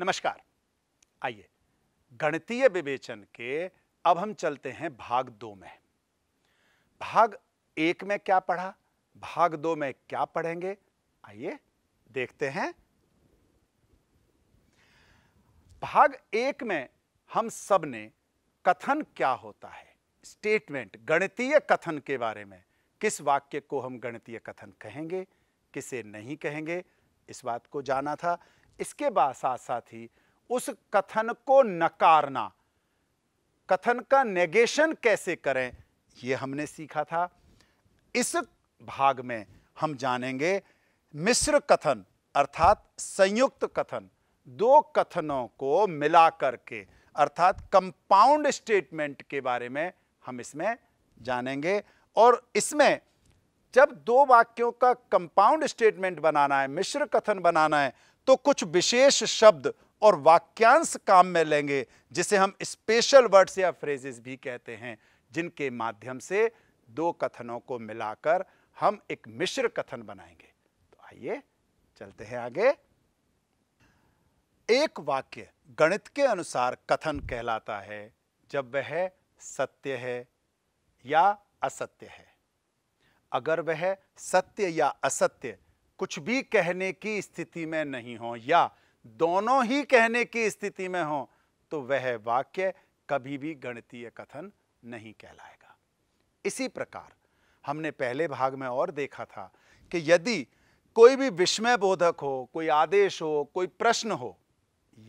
नमस्कार आइए गणितीय विवेचन के अब हम चलते हैं भाग दो में भाग एक में क्या पढ़ा भाग दो में क्या पढ़ेंगे आइए देखते हैं भाग एक में हम सब ने कथन क्या होता है स्टेटमेंट गणितीय कथन के बारे में किस वाक्य को हम गणितीय कथन कहेंगे किसे नहीं कहेंगे इस बात को जाना था इसके बाद साथ साथ ही उस कथन को नकारना कथन का नेगेशन कैसे करें यह हमने सीखा था इस भाग में हम जानेंगे मिश्र कथन अर्थात संयुक्त कथन दो कथनों को मिला करके अर्थात कंपाउंड स्टेटमेंट के बारे में हम इसमें जानेंगे और इसमें जब दो वाक्यों का कंपाउंड स्टेटमेंट बनाना है मिश्र कथन बनाना है तो कुछ विशेष शब्द और वाक्यांश काम में लेंगे जिसे हम स्पेशल वर्ड्स या फ्रेजेस भी कहते हैं जिनके माध्यम से दो कथनों को मिलाकर हम एक मिश्र कथन बनाएंगे तो आइए चलते हैं आगे एक वाक्य गणित के अनुसार कथन कहलाता है जब वह सत्य है या असत्य है अगर वह सत्य या असत्य कुछ भी कहने की स्थिति में नहीं हो या दोनों ही कहने की स्थिति में हो तो वह वाक्य कभी भी गणतीय कथन नहीं कहलाएगा इसी प्रकार हमने पहले भाग में और देखा था कि यदि कोई भी विस्मय बोधक हो कोई आदेश हो कोई प्रश्न हो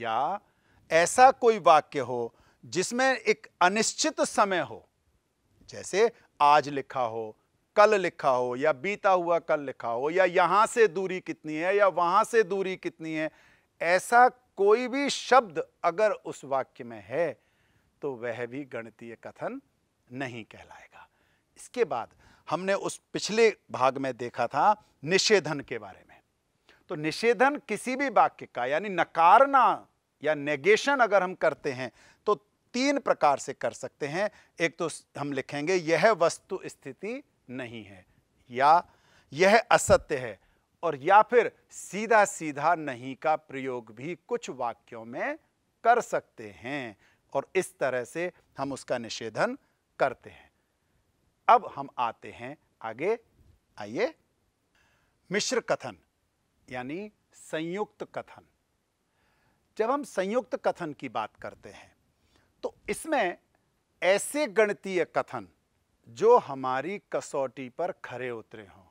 या ऐसा कोई वाक्य हो जिसमें एक अनिश्चित समय हो जैसे आज लिखा हो कल लिखा हो या बीता हुआ कल लिखा हो या यहां से दूरी कितनी है या वहां से दूरी कितनी है ऐसा कोई भी शब्द अगर उस वाक्य में है तो वह भी गणितीय कथन नहीं कहलाएगा इसके बाद हमने उस पिछले भाग में देखा था निषेधन के बारे में तो निषेधन किसी भी वाक्य का यानी नकारना या नेगेशन अगर हम करते हैं तो तीन प्रकार से कर सकते हैं एक तो हम लिखेंगे यह वस्तु स्थिति नहीं है या यह असत्य है और या फिर सीधा सीधा नहीं का प्रयोग भी कुछ वाक्यों में कर सकते हैं और इस तरह से हम उसका निषेधन करते हैं अब हम आते हैं आगे आइए मिश्र कथन यानी संयुक्त कथन जब हम संयुक्त कथन की बात करते हैं तो इसमें ऐसे गणितीय कथन जो हमारी कसौटी पर खरे उतरे हों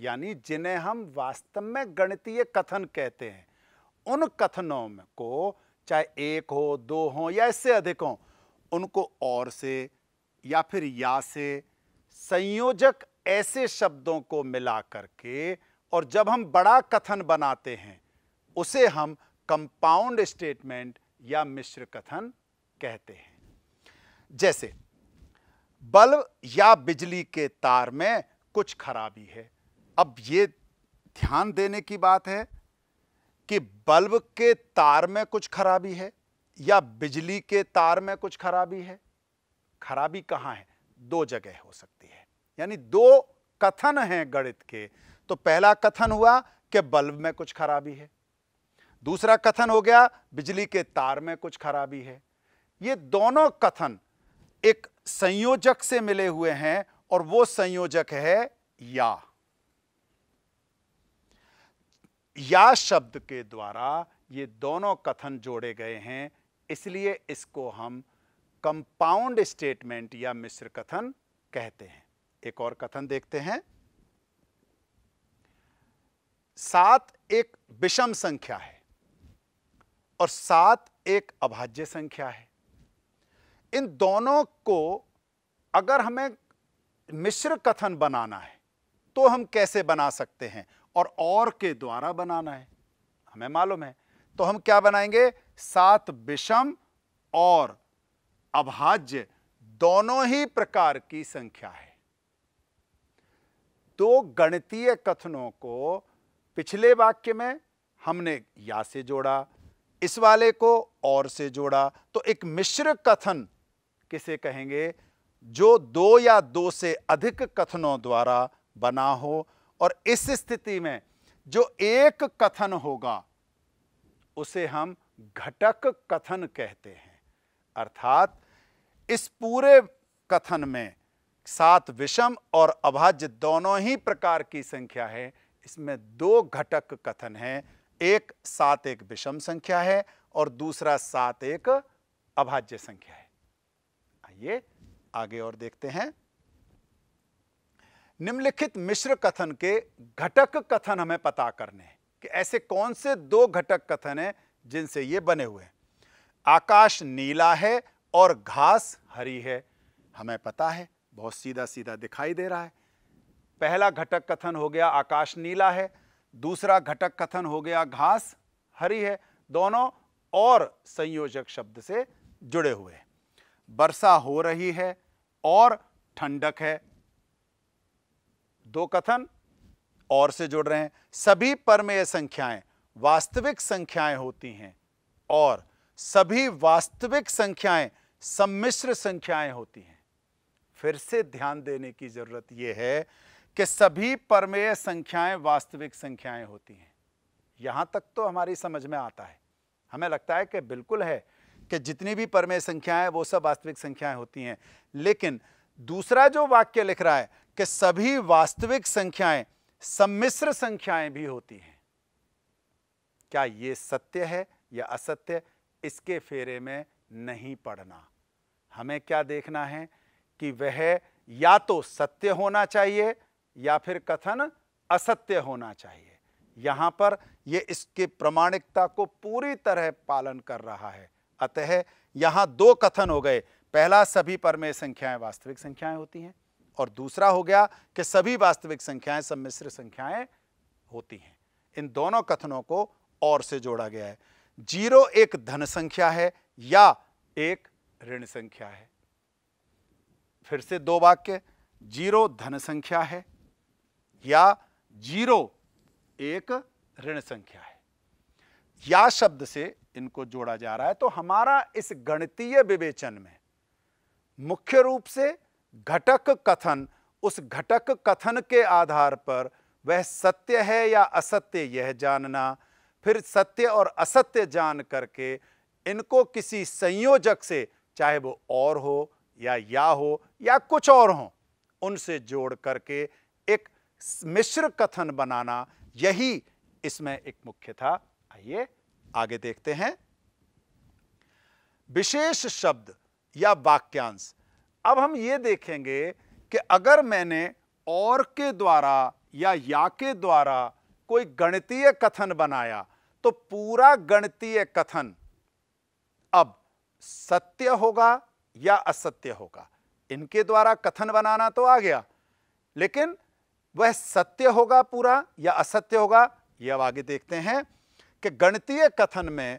यानी जिन्हें हम वास्तव में गणितीय कथन कहते हैं उन कथनों में को चाहे एक हो दो हो या इससे अधिक हो उनको और से या फिर या से संयोजक ऐसे शब्दों को मिला करके और जब हम बड़ा कथन बनाते हैं उसे हम कंपाउंड स्टेटमेंट या मिश्र कथन कहते हैं जैसे बल्ब या बिजली के तार में कुछ खराबी है अब ये ध्यान देने की बात है कि बल्ब के तार में कुछ खराबी है या बिजली के तार में कुछ खराबी है खराबी कहाँ है दो जगह हो सकती है यानी दो कथन हैं गणित के तो पहला कथन हुआ कि बल्ब में कुछ खराबी है दूसरा कथन हो गया बिजली के तार में कुछ खराबी है ये दोनों कथन एक संयोजक से मिले हुए हैं और वो संयोजक है या या शब्द के द्वारा ये दोनों कथन जोड़े गए हैं इसलिए इसको हम कंपाउंड स्टेटमेंट या मिश्र कथन कहते हैं एक और कथन देखते हैं सात एक विषम संख्या है और सात एक अभाज्य संख्या है इन दोनों को अगर हमें मिश्र कथन बनाना है तो हम कैसे बना सकते हैं और और के द्वारा बनाना है हमें मालूम है तो हम क्या बनाएंगे सात विषम और अभाज्य दोनों ही प्रकार की संख्या है दो गणितीय कथनों को पिछले वाक्य में हमने या से जोड़ा इस वाले को और से जोड़ा तो एक मिश्र कथन किसे कहेंगे जो दो या दो से अधिक कथनों द्वारा बना हो और इस स्थिति में जो एक कथन होगा उसे हम घटक कथन कहते हैं अर्थात इस पूरे कथन में सात विषम और अभाज्य दोनों ही प्रकार की संख्या है इसमें दो घटक कथन है एक सात एक विषम संख्या है और दूसरा सात एक अभाज्य संख्या है आइए आगे और देखते हैं निम्नलिखित मिश्र कथन के घटक कथन हमें पता करने हैं कि ऐसे कौन से दो घटक कथन हैं जिनसे ये बने हुए हैं आकाश नीला है और घास हरी है हमें पता है बहुत सीधा सीधा दिखाई दे रहा है पहला घटक कथन हो गया आकाश नीला है दूसरा घटक कथन हो गया घास हरी है दोनों और संयोजक शब्द से जुड़े हुए हैं वर्षा हो रही है और ठंडक है दो कथन और से जुड़ रहे हैं सभी परमेय संख्याएं वास्तविक संख्याएं होती हैं और सभी वास्तविक संख्याएं सम्मिश्र संख्याएं होती हैं फिर से ध्यान देने की जरूरत यह है कि सभी परमेय संख्याएं वास्तविक संख्याएं होती हैं यहां तक तो हमारी समझ में आता है हमें लगता है कि बिल्कुल है कि जितनी भी परमेय संख्याएं वो सब वास्तविक संख्याएं होती हैं लेकिन दूसरा जो वाक्य लिख रहा है कि सभी वास्तविक संख्याएं सम्मिश्र संख्याएं भी होती हैं क्या ये सत्य है या असत्य इसके फेरे में नहीं पड़ना हमें क्या देखना है कि वह या तो सत्य होना चाहिए या फिर कथन असत्य होना चाहिए यहां पर यह इसके प्रमाणिकता को पूरी तरह पालन कर रहा है अतः यहाँ दो कथन हो गए पहला सभी परमेय संख्याएं वास्तविक संख्याएं होती हैं और दूसरा हो गया कि सभी वास्तविक संख्याएं सम्मिश्र संख्याएं होती हैं इन दोनों कथनों को और से जोड़ा गया है जीरो एक धन संख्या है या एक ऋण संख्या है फिर से दो वाक्य जीरो धन संख्या है या जीरो एक ऋण संख्या है या शब्द से इनको जोड़ा जा रहा है तो हमारा इस गणितीय विवेचन में मुख्य रूप से घटक कथन उस घटक कथन के आधार पर वह सत्य है या असत्य यह जानना फिर सत्य और असत्य जान करके इनको किसी संयोजक से चाहे वो और हो या या हो या कुछ और हो उनसे जोड़ करके एक मिश्र कथन बनाना यही इसमें एक मुख्य था आइए आगे देखते हैं विशेष शब्द या वाक्यांश अब हम ये देखेंगे कि अगर मैंने और के द्वारा या या के द्वारा कोई गणितीय कथन बनाया तो पूरा गणितीय कथन अब सत्य होगा या असत्य होगा इनके द्वारा कथन बनाना तो आ गया लेकिन वह सत्य होगा पूरा या असत्य होगा यह आगे देखते हैं कि गणितीय कथन में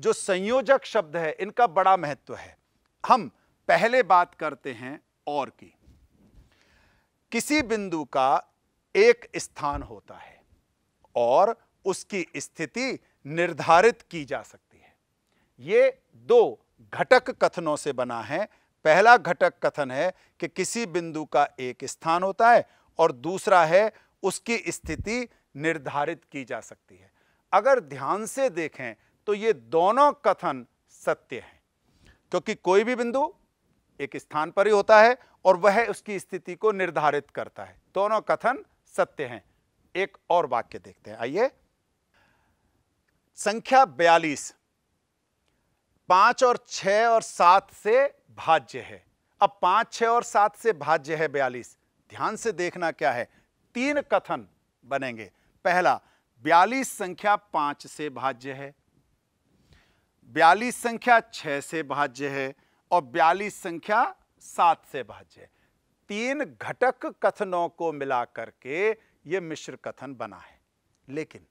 जो संयोजक शब्द है इनका बड़ा महत्व है हम पहले बात करते हैं और की किसी बिंदु का एक स्थान होता है और उसकी स्थिति निर्धारित की जा सकती है ये दो घटक कथनों से बना है पहला घटक कथन है कि किसी बिंदु का एक स्थान होता है और दूसरा है उसकी स्थिति निर्धारित की जा सकती है अगर ध्यान से देखें तो ये दोनों कथन सत्य हैं क्योंकि कोई भी बिंदु एक स्थान पर ही होता है और वह उसकी स्थिति को निर्धारित करता है दोनों कथन सत्य हैं एक और वाक्य देखते हैं आइए संख्या बयालीस पांच और छ और सात से भाज्य है अब पांच छ और सात से भाज्य है बयालीस ध्यान से देखना क्या है तीन कथन बनेंगे पहला बयालीस संख्या पाँच से भाज्य है बयालीस संख्या छः से भाज्य है और बयालीस संख्या सात से भाज्य है तीन घटक कथनों को मिलाकर के ये मिश्र कथन बना है लेकिन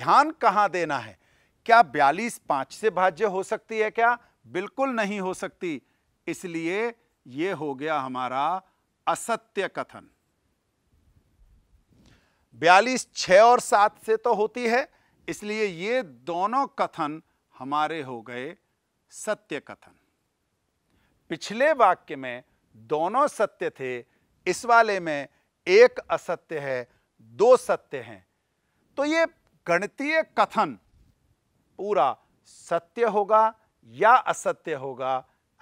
ध्यान कहाँ देना है क्या बयालीस पाँच से भाज्य हो सकती है क्या बिल्कुल नहीं हो सकती इसलिए ये हो गया हमारा असत्य कथन बयालीस छ और सात से तो होती है इसलिए ये दोनों कथन हमारे हो गए सत्य कथन पिछले वाक्य में दोनों सत्य थे इस वाले में एक असत्य है दो सत्य हैं तो ये गणितीय कथन पूरा सत्य होगा या असत्य होगा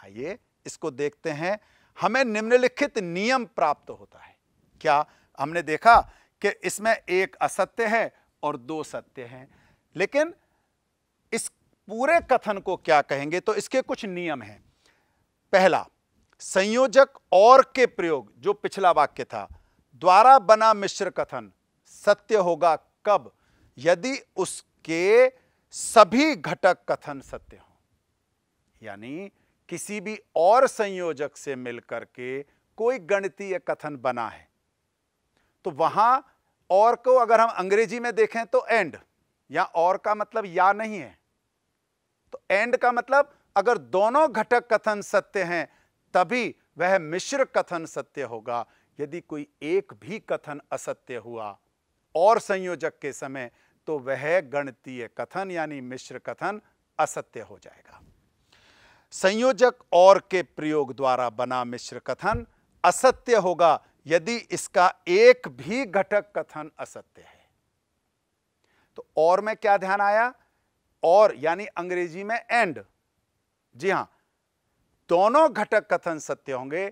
आइए इसको देखते हैं हमें निम्नलिखित नियम प्राप्त होता है क्या हमने देखा कि इसमें एक असत्य है और दो सत्य हैं लेकिन इस पूरे कथन को क्या कहेंगे तो इसके कुछ नियम हैं पहला संयोजक और के प्रयोग जो पिछला वाक्य था द्वारा बना मिश्र कथन सत्य होगा कब यदि उसके सभी घटक कथन सत्य हो यानी किसी भी और संयोजक से मिलकर के कोई गणितीय कथन बना है तो वहां और को अगर हम अंग्रेजी में देखें तो एंड या और का मतलब या नहीं है तो एंड का मतलब अगर दोनों घटक कथन सत्य हैं तभी वह मिश्र कथन सत्य होगा यदि कोई एक भी कथन असत्य हुआ और संयोजक के समय तो वह गणतीय कथन यानी मिश्र कथन असत्य हो जाएगा संयोजक और के प्रयोग द्वारा बना मिश्र कथन असत्य होगा यदि इसका एक भी घटक कथन असत्य है तो और में क्या ध्यान आया और यानी अंग्रेजी में एंड जी हां दोनों घटक कथन सत्य होंगे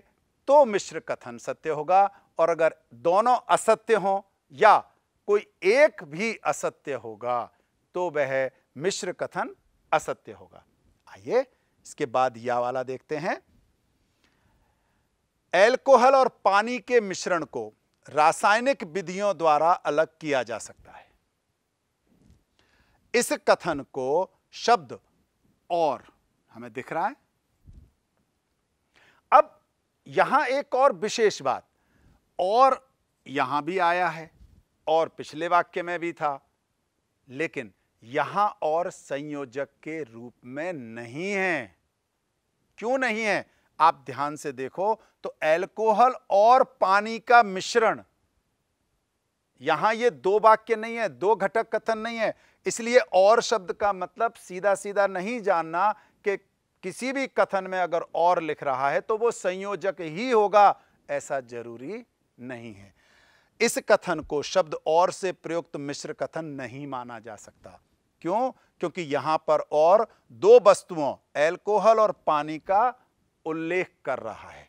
तो मिश्र कथन सत्य होगा और अगर दोनों असत्य हो या कोई एक भी असत्य होगा तो वह मिश्र कथन असत्य होगा आइए इसके बाद या वाला देखते हैं एल्कोहल और पानी के मिश्रण को रासायनिक विधियों द्वारा अलग किया जा सकता है इस कथन को शब्द और हमें दिख रहा है अब यहां एक और विशेष बात और यहां भी आया है और पिछले वाक्य में भी था लेकिन यहां और संयोजक के रूप में नहीं है क्यों नहीं है आप ध्यान से देखो तो एल्कोहल और पानी का मिश्रण यहां ये दो वाक्य नहीं है दो घटक कथन नहीं है इसलिए और शब्द का मतलब सीधा सीधा नहीं जानना कि किसी भी कथन में अगर और लिख रहा है तो वो संयोजक ही होगा ऐसा जरूरी नहीं है इस कथन को शब्द और से प्रयुक्त मिश्र कथन नहीं माना जा सकता क्यों क्योंकि यहां पर और दो वस्तुओं एल्कोहल और पानी का उल्लेख कर रहा है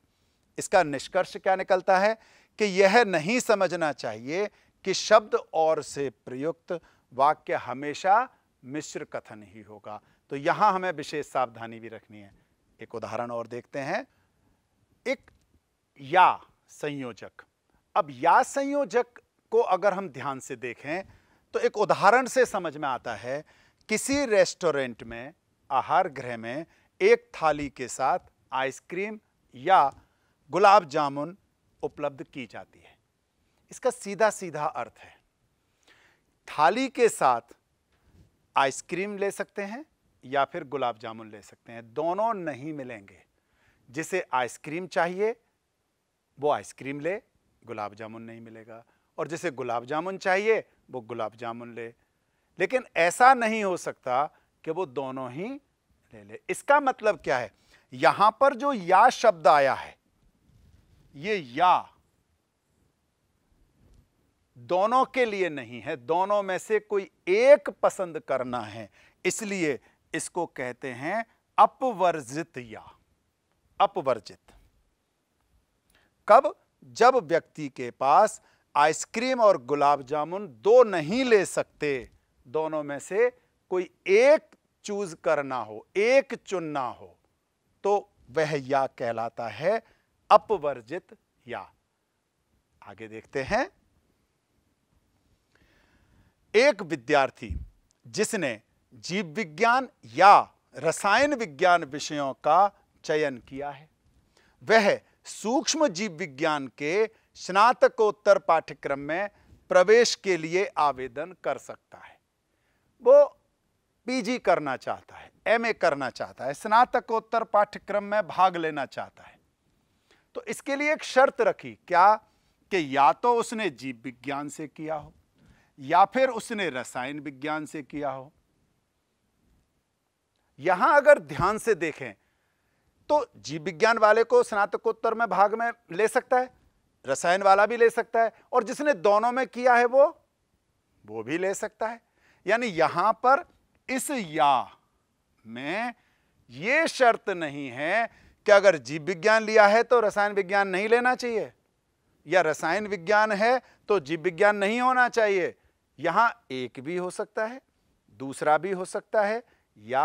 इसका निष्कर्ष क्या निकलता है कि यह नहीं समझना चाहिए कि शब्द और से प्रयुक्त वाक्य हमेशा मिश्र कथन ही होगा तो यहां हमें विशेष सावधानी भी रखनी है एक उदाहरण और देखते हैं एक या संयोजक अब या संयोजक को अगर हम ध्यान से देखें तो एक उदाहरण से समझ में आता है किसी रेस्टोरेंट में आहार गृह में एक थाली के साथ आइसक्रीम या गुलाब जामुन उपलब्ध की जाती है इसका सीधा सीधा अर्थ है थाली के साथ आइसक्रीम ले सकते हैं या फिर गुलाब जामुन ले सकते हैं दोनों नहीं मिलेंगे जिसे आइसक्रीम चाहिए वो आइसक्रीम ले गुलाब जामुन नहीं मिलेगा और जिसे गुलाब जामुन चाहिए वो गुलाब जामुन ले लेकिन ऐसा नहीं हो सकता कि वो दोनों ही ले ले इसका मतलब क्या है यहां पर जो या शब्द आया है ये या दोनों के लिए नहीं है दोनों में से कोई एक पसंद करना है इसलिए इसको कहते हैं अपवर्जित या अपवर्जित कब जब व्यक्ति के पास आइसक्रीम और गुलाब जामुन दो नहीं ले सकते दोनों में से कोई एक चूज करना हो एक चुनना हो तो वह या कहलाता है अपवर्जित या आगे देखते हैं एक विद्यार्थी जिसने जीव विज्ञान या रसायन विज्ञान विषयों का चयन किया है वह सूक्ष्म जीव विज्ञान के स्नातकोत्तर पाठ्यक्रम में प्रवेश के लिए आवेदन कर सकता है वो पीजी करना चाहता है एमए करना चाहता है स्नातकोत्तर पाठ्यक्रम में भाग लेना चाहता है तो इसके लिए एक शर्त रखी क्या कि या तो उसने जीव विज्ञान से किया हो या फिर उसने रसायन विज्ञान से किया हो यहां अगर ध्यान से देखें तो जीव विज्ञान वाले को स्नातकोत्तर में भाग में ले सकता है रसायन वाला भी ले सकता है और जिसने दोनों में किया है वो वो भी ले सकता है यानी यहां पर इस या में ये शर्त नहीं है कि अगर जीव विज्ञान लिया है तो रसायन विज्ञान नहीं लेना चाहिए या रसायन विज्ञान है तो जीव विज्ञान नहीं होना चाहिए यहां एक भी हो सकता है दूसरा भी हो सकता है या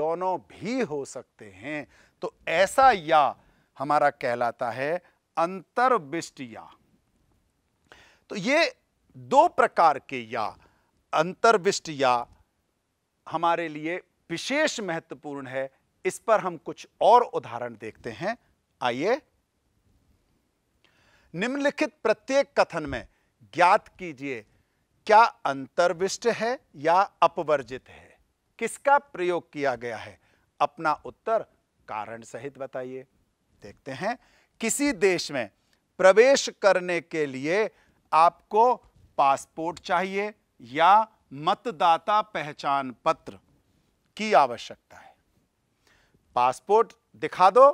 दोनों भी हो सकते हैं तो ऐसा या हमारा कहलाता है अंतर्विष्ट या तो ये दो प्रकार के या अंतर्विष्ट या हमारे लिए विशेष महत्वपूर्ण है इस पर हम कुछ और उदाहरण देखते हैं आइए निम्नलिखित प्रत्येक कथन में ज्ञात कीजिए क्या अंतर्विष्ट है या अपवर्जित है किसका प्रयोग किया गया है अपना उत्तर कारण सहित बताइए देखते हैं किसी देश में प्रवेश करने के लिए आपको पासपोर्ट चाहिए या मतदाता पहचान पत्र की आवश्यकता है पासपोर्ट दिखा दो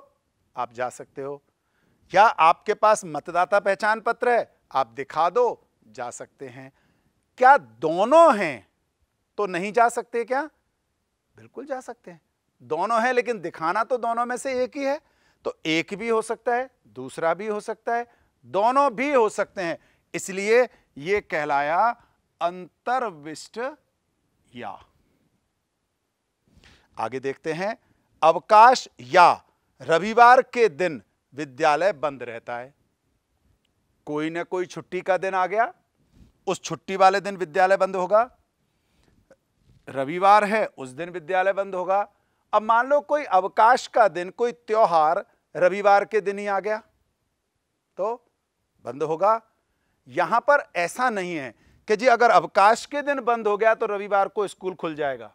आप जा सकते हो या आपके पास मतदाता पहचान पत्र है आप दिखा दो जा सकते हैं क्या दोनों हैं तो नहीं जा सकते क्या बिल्कुल जा सकते हैं दोनों हैं लेकिन दिखाना तो दोनों में से एक ही है तो एक भी हो सकता है दूसरा भी हो सकता है दोनों भी हो सकते हैं इसलिए यह कहलाया अंतर्विष्ट या आगे देखते हैं अवकाश या रविवार के दिन विद्यालय बंद रहता है कोई ना कोई छुट्टी का दिन आ गया उस छुट्टी वाले दिन विद्यालय बंद होगा रविवार है उस दिन विद्यालय बंद होगा अब मान लो कोई अवकाश का दिन कोई त्योहार रविवार के दिन ही आ गया तो बंद होगा यहां पर ऐसा नहीं है कि जी अगर अवकाश के दिन बंद हो गया तो रविवार को स्कूल खुल जाएगा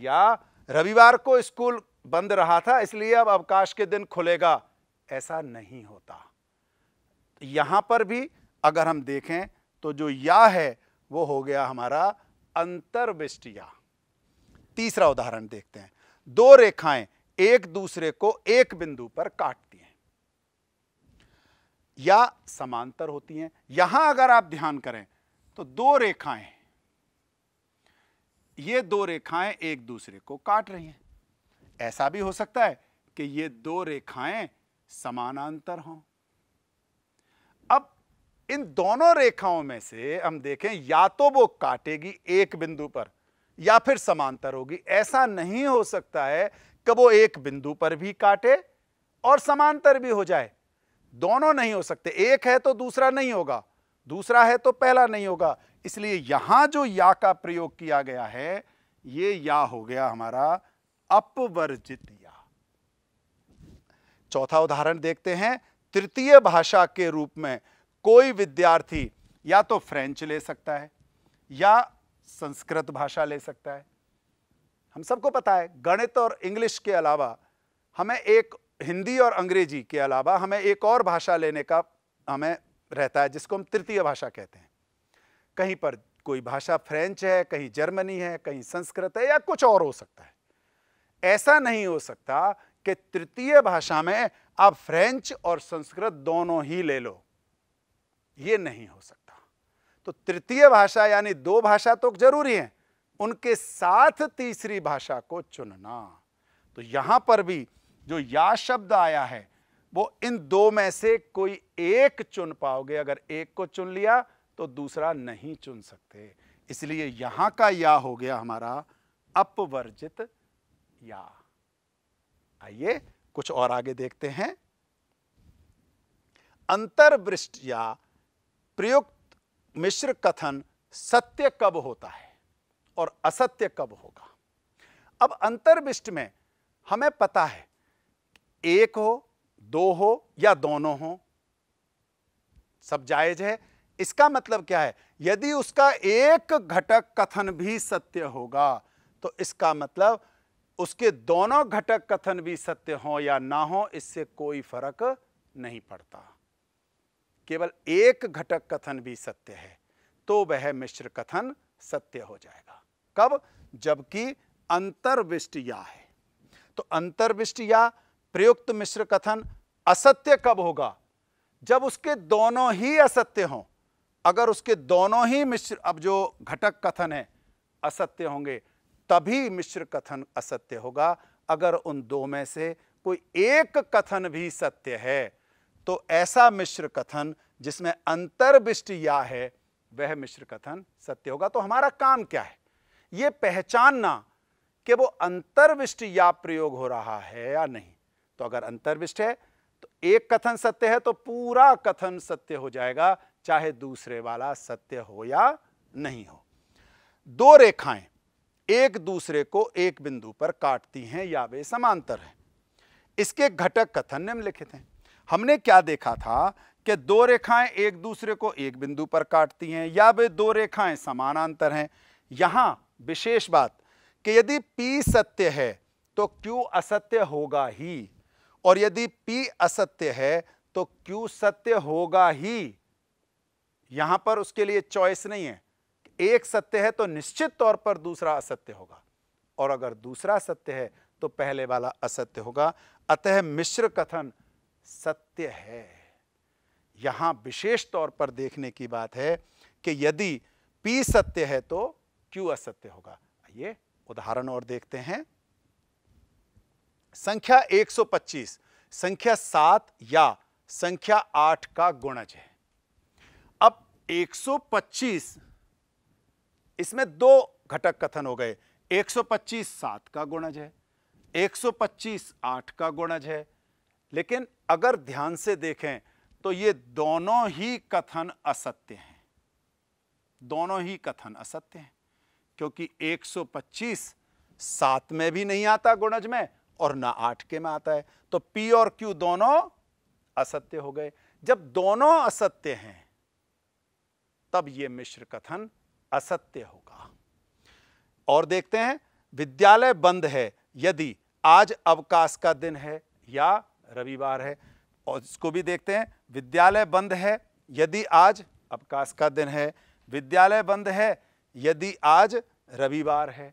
या रविवार को स्कूल बंद रहा था इसलिए अब अवकाश के दिन खुलेगा ऐसा नहीं होता यहां पर भी अगर हम देखें तो जो या है वो हो गया हमारा अंतर्विष्टिया तीसरा उदाहरण देखते हैं दो रेखाएं एक दूसरे को एक बिंदु पर काटती हैं या समांतर होती हैं यहां अगर आप ध्यान करें तो दो रेखाएं ये दो रेखाएं एक दूसरे को काट रही हैं ऐसा भी हो सकता है कि ये दो रेखाएं समानांतर हों अब इन दोनों रेखाओं में से हम देखें या तो वो काटेगी एक बिंदु पर या फिर समांतर होगी ऐसा नहीं हो सकता है कि वो एक बिंदु पर भी काटे और समांतर भी हो जाए दोनों नहीं हो सकते एक है तो दूसरा नहीं होगा दूसरा है तो पहला नहीं होगा इसलिए यहां जो या का प्रयोग किया गया है ये या हो गया हमारा अपवर्जित या चौथा उदाहरण देखते हैं तृतीय भाषा के रूप में कोई विद्यार्थी या तो फ्रेंच ले सकता है या संस्कृत भाषा ले सकता है हम सबको पता है गणित और इंग्लिश के अलावा हमें एक हिंदी और अंग्रेजी के अलावा हमें एक और भाषा लेने का हमें रहता है जिसको हम तृतीय भाषा कहते हैं कहीं पर कोई भाषा फ्रेंच है कहीं जर्मनी है कहीं संस्कृत है या कुछ और हो सकता है ऐसा नहीं हो सकता कि तृतीय भाषा में आप फ्रेंच और संस्कृत दोनों ही ले लो ये नहीं हो सकता तो तृतीय भाषा यानी दो भाषा तो जरूरी है उनके साथ तीसरी भाषा को चुनना तो यहां पर भी जो या शब्द आया है वो इन दो में से कोई एक चुन पाओगे अगर एक को चुन लिया तो दूसरा नहीं चुन सकते इसलिए यहां का या हो गया हमारा अपवर्जित या आइए कुछ और आगे देखते हैं अंतर्वृष्ट या प्रयुक्त मिश्र कथन सत्य कब होता है और असत्य कब होगा अब अंतर्विष्ट में हमें पता है एक हो दो हो या दोनों हो सब जायज है इसका मतलब क्या है यदि उसका एक घटक कथन भी सत्य होगा तो इसका मतलब उसके दोनों घटक कथन भी सत्य हो या ना हो इससे कोई फर्क नहीं पड़ता केवल एक घटक कथन भी सत्य है तो वह मिश्र कथन सत्य हो जाएगा कब जबकि अंतर्विष्ट या है तो अंतर्विष्ट या प्रयुक्त मिश्र कथन असत्य कब होगा जब उसके दोनों ही असत्य हों अगर उसके दोनों ही मिश्र अब जो घटक कथन है असत्य होंगे तभी मिश्र कथन असत्य होगा अगर उन दो में से कोई एक कथन भी सत्य है तो ऐसा मिश्र कथन जिसमें अंतर्विष्ट या है वह मिश्र कथन सत्य होगा तो हमारा काम क्या है यह पहचानना कि वो अंतर्विष्ट या प्रयोग हो रहा है या नहीं तो अगर अंतर्विष्ट है तो एक कथन सत्य है तो पूरा कथन सत्य हो जाएगा चाहे दूसरे वाला सत्य हो या नहीं हो दो रेखाएं एक दूसरे को एक बिंदु पर काटती हैं या वे समांतर हैं इसके घटक कथन निम्नलिखित हैं हमने क्या देखा था कि दो रेखाएं एक दूसरे को एक बिंदु पर काटती हैं या वे दो रेखाएं समानांतर हैं यहां विशेष बात कि यदि P सत्य है तो Q असत्य होगा ही और यदि P असत्य है तो Q सत्य होगा ही यहां पर उसके लिए चॉइस नहीं है एक सत्य है तो निश्चित तौर पर दूसरा असत्य होगा और अगर दूसरा सत्य है तो पहले वाला असत्य होगा अतः मिश्र कथन सत्य है यहां विशेष तौर पर देखने की बात है कि यदि P सत्य है तो Q असत्य होगा आइए उदाहरण और देखते हैं संख्या 125 संख्या सात या संख्या आठ का गुणज है अब 125 इसमें दो घटक कथन हो गए 125 सात का गुणज है 125 आठ का गुणज है लेकिन अगर ध्यान से देखें तो ये दोनों ही कथन असत्य हैं दोनों ही कथन असत्य हैं क्योंकि 125 सात में भी नहीं आता गुणज में और ना आठ के में आता है तो पी और क्यू दोनों असत्य हो गए जब दोनों असत्य हैं तब यह मिश्र कथन असत्य होगा और देखते हैं विद्यालय बंद है यदि आज अवकाश का दिन है या रविवार है और इसको भी देखते हैं विद्यालय बंद है यदि आज अवकाश का दिन है विद्यालय बंद है यदि आज रविवार है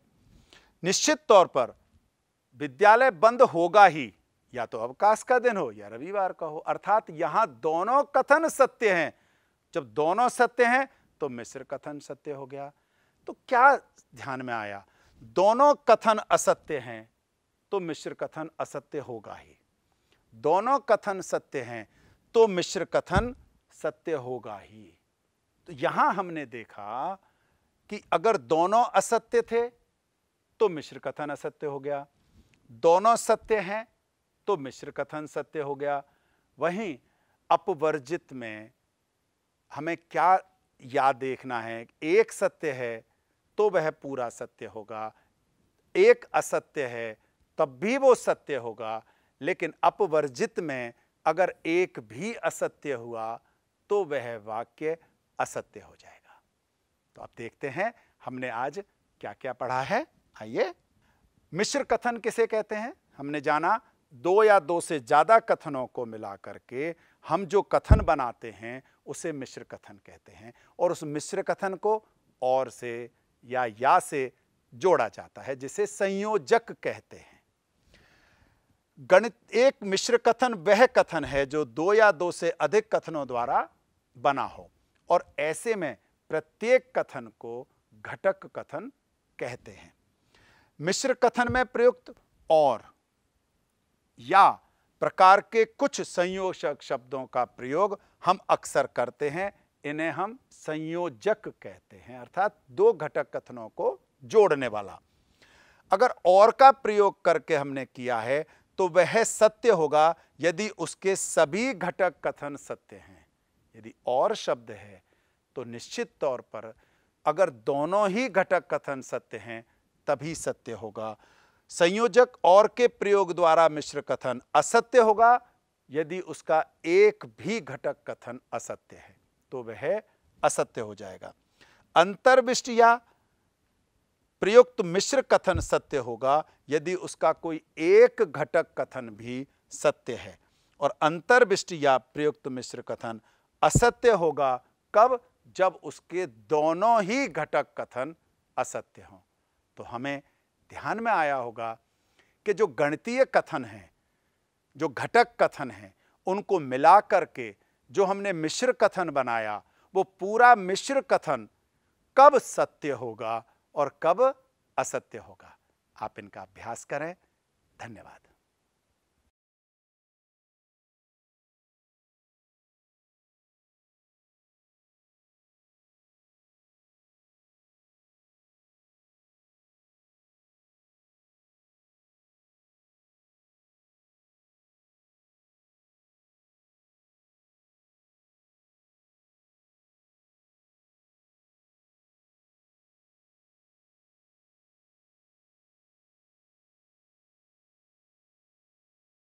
निश्चित तौर पर विद्यालय बंद होगा ही या तो अवकाश का दिन हो या रविवार का हो अर्थात यहां दोनों कथन सत्य हैं जब दोनों सत्य हैं तो मिश्र कथन सत्य हो गया तो क्या ध्यान में आया दोनों कथन असत्य हैं तो मिश्र कथन असत्य होगा ही दोनों कथन सत्य हैं तो मिश्र कथन सत्य होगा ही तो यहां हमने देखा कि अगर दोनों असत्य थे तो मिश्र कथन असत्य हो गया दोनों सत्य हैं तो मिश्र कथन सत्य हो गया वहीं अपवर्जित में हमें क्या याद देखना है एक सत्य है तो वह पूरा सत्य होगा एक असत्य है तब भी वो सत्य होगा लेकिन अपवर्जित में अगर एक भी असत्य हुआ तो वह वाक्य असत्य हो जाएगा तो आप देखते हैं हमने आज क्या क्या पढ़ा है आइए मिश्र कथन किसे कहते हैं हमने जाना दो या दो से ज़्यादा कथनों को मिला करके हम जो कथन बनाते हैं उसे मिश्र कथन कहते हैं और उस मिश्र कथन को और से या या से जोड़ा जाता है जिसे संयोजक कहते हैं गणित एक मिश्र कथन वह कथन है जो दो या दो से अधिक कथनों द्वारा बना हो और ऐसे में प्रत्येक कथन को घटक कथन कहते हैं मिश्र कथन में प्रयुक्त और या प्रकार के कुछ संयोजक शब्दों का प्रयोग हम अक्सर करते हैं इन्हें हम संयोजक कहते हैं अर्थात दो घटक कथनों को जोड़ने वाला अगर और का प्रयोग करके हमने किया है तो वह सत्य होगा यदि उसके सभी घटक कथन सत्य हैं यदि और शब्द है तो निश्चित तौर पर अगर दोनों ही घटक कथन सत्य हैं तभी सत्य होगा संयोजक और के प्रयोग द्वारा मिश्र कथन असत्य होगा यदि उसका एक भी घटक कथन असत्य है तो वह असत्य हो जाएगा अंतर्विष्ट या प्रयुक्त मिश्र कथन सत्य होगा यदि उसका कोई एक घटक कथन भी सत्य है और अंतर्विष्ट या प्रयुक्त मिश्र कथन असत्य होगा कब जब उसके दोनों ही घटक कथन असत्य हों तो हमें ध्यान में आया होगा कि जो गणतीय कथन हैं जो घटक कथन हैं उनको मिला करके जो हमने मिश्र कथन बनाया वो पूरा मिश्र कथन कब सत्य होगा और कब असत्य होगा आप इनका अभ्यास करें धन्यवाद